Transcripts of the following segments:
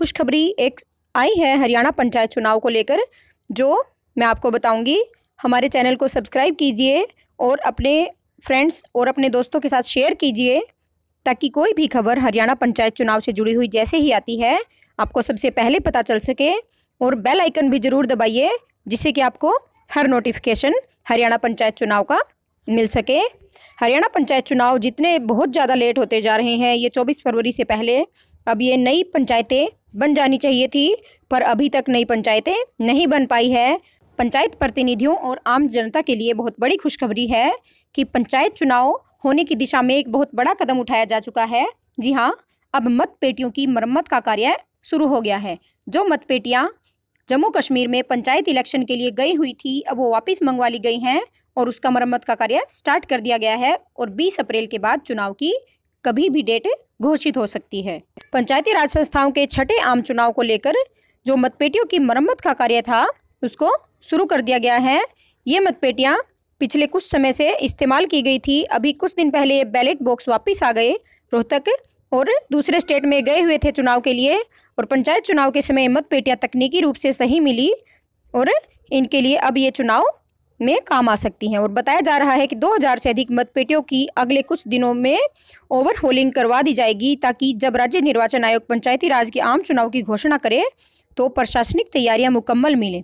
खुशखबरी एक आई है हरियाणा पंचायत चुनाव को लेकर जो मैं आपको बताऊंगी हमारे चैनल को सब्सक्राइब कीजिए और अपने फ्रेंड्स और अपने दोस्तों के साथ शेयर कीजिए ताकि कोई भी खबर हरियाणा पंचायत चुनाव से जुड़ी हुई जैसे ही आती है आपको सबसे पहले पता चल सके और बेल आइकन भी ज़रूर दबाइए जिससे कि आपको हर नोटिफिकेशन हरियाणा पंचायत चुनाव का मिल सके हरियाणा पंचायत चुनाव जितने बहुत ज़्यादा लेट होते जा रहे हैं ये 24 फरवरी से पहले अब ये नई पंचायतें बन जानी चाहिए थी पर अभी तक नई पंचायतें नहीं बन पाई है पंचायत प्रतिनिधियों और आम जनता के लिए बहुत बड़ी खुशखबरी है कि पंचायत चुनाव होने की दिशा में एक बहुत बड़ा कदम उठाया जा चुका है जी हाँ अब मत पेटियों की मरम्मत का कार्य शुरू हो गया है जो मत पेटियाँ जम्मू कश्मीर में पंचायत इलेक्शन के लिए गई हुई थी अब वो वापस मंगवा ली गई हैं और उसका मरम्मत का कार्य स्टार्ट कर दिया गया है और 20 अप्रैल के बाद चुनाव की कभी भी डेट घोषित हो सकती है पंचायती राज संस्थाओं के छठे आम चुनाव को लेकर जो मतपेटियों की मरम्मत का कार्य था उसको शुरू कर दिया गया है ये मतपेटियाँ पिछले कुछ समय से इस्तेमाल की गई थी अभी कुछ दिन पहले ये बैलेट बॉक्स वापस आ गए रोहतक और दूसरे स्टेट में गए हुए थे चुनाव के लिए और पंचायत चुनाव के समय मतपेटियाँ तकनीकी रूप से सही मिली और इनके लिए अब ये चुनाव में काम आ सकती हैं और बताया जा रहा है कि 2000 से अधिक मतपेटियों की अगले कुछ दिनों में ओवर होलिंग करवा दी जाएगी ताकि जब राज्य निर्वाचन आयोग पंचायती राज के आम चुनाव की घोषणा करे तो प्रशासनिक तैयारियां मुकम्मल मिलें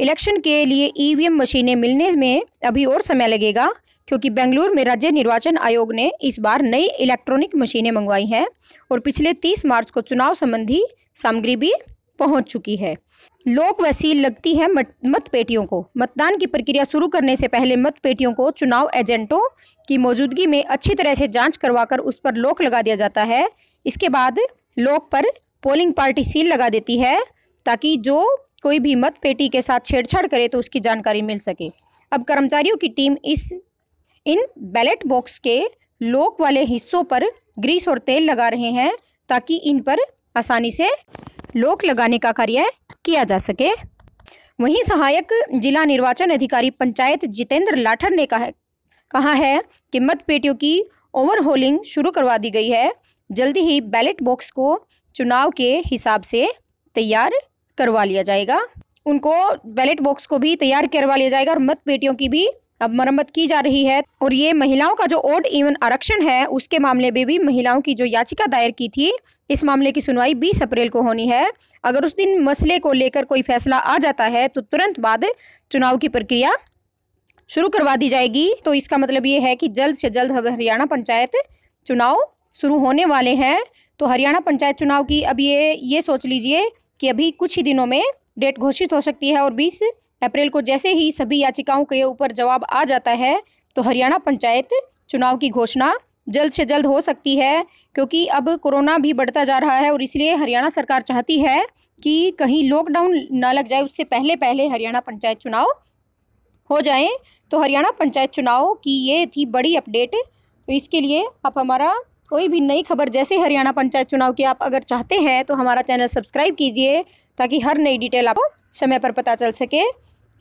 इलेक्शन के लिए ईवीएम मशीनें मिलने में अभी और समय लगेगा क्योंकि बेंगलुरु में राज्य निर्वाचन आयोग ने इस बार नई इलेक्ट्रॉनिक मशीनें मंगवाई हैं और पिछले तीस मार्च को चुनाव संबंधी सामग्री भी पहुँच चुकी है लोक वसील लगती है मत, मत पेटियों को मतदान की प्रक्रिया शुरू करने से पहले मत पेटियों को चुनाव एजेंटों की मौजूदगी में अच्छी तरह से जांच करवाकर उस पर लोक लगा दिया जाता है इसके बाद लोक पर पोलिंग पार्टी सील लगा देती है ताकि जो कोई भी मत पेटी के साथ छेड़छाड़ करे तो उसकी जानकारी मिल सके अब कर्मचारियों की टीम इस इन बैलेट बॉक्स के लोक वाले हिस्सों पर ग्रीस और तेल लगा रहे हैं ताकि इन पर आसानी से लोक लगाने का कार्य किया जा सके वहीं सहायक जिला निर्वाचन अधिकारी पंचायत जितेंद्र लाठर ने कहा कहा है कि मतपेटियों की ओवरहोलिंग शुरू करवा दी गई है जल्दी ही बैलेट बॉक्स को चुनाव के हिसाब से तैयार करवा लिया जाएगा उनको बैलेट बॉक्स को भी तैयार करवा लिया जाएगा और मतपेटियों की भी अब मरम्मत की जा रही है और ये महिलाओं का जो ओड इवन आरक्षण है उसके मामले में भी महिलाओं की जो याचिका दायर की थी इस मामले की सुनवाई 20 अप्रैल को होनी है अगर उस दिन मसले को लेकर कोई फैसला आ जाता है तो तुरंत बाद चुनाव की प्रक्रिया शुरू करवा दी जाएगी तो इसका मतलब ये है कि जल्द से जल्द हरियाणा पंचायत चुनाव शुरू होने वाले हैं तो हरियाणा पंचायत चुनाव की अब ये ये सोच लीजिए कि अभी कुछ ही दिनों में डेट घोषित हो सकती है और 20 अप्रैल को जैसे ही सभी याचिकाओं के ऊपर जवाब आ जाता है तो हरियाणा पंचायत चुनाव की घोषणा जल्द से जल्द हो सकती है क्योंकि अब कोरोना भी बढ़ता जा रहा है और इसलिए हरियाणा सरकार चाहती है कि कहीं लॉकडाउन ना लग जाए उससे पहले पहले हरियाणा पंचायत चुनाव हो जाए तो हरियाणा पंचायत चुनाव की ये थी बड़ी अपडेट तो इसके लिए आप हमारा कोई भी नई खबर जैसे हरियाणा पंचायत चुनाव की आप अगर चाहते हैं तो हमारा चैनल सब्सक्राइब कीजिए ताकि हर नई डिटेल आपको समय पर पता चल सके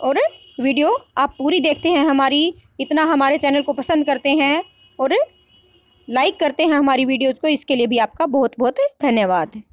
और वीडियो आप पूरी देखते हैं हमारी इतना हमारे चैनल को पसंद करते हैं और लाइक करते हैं हमारी वीडियोज़ को इसके लिए भी आपका बहुत बहुत धन्यवाद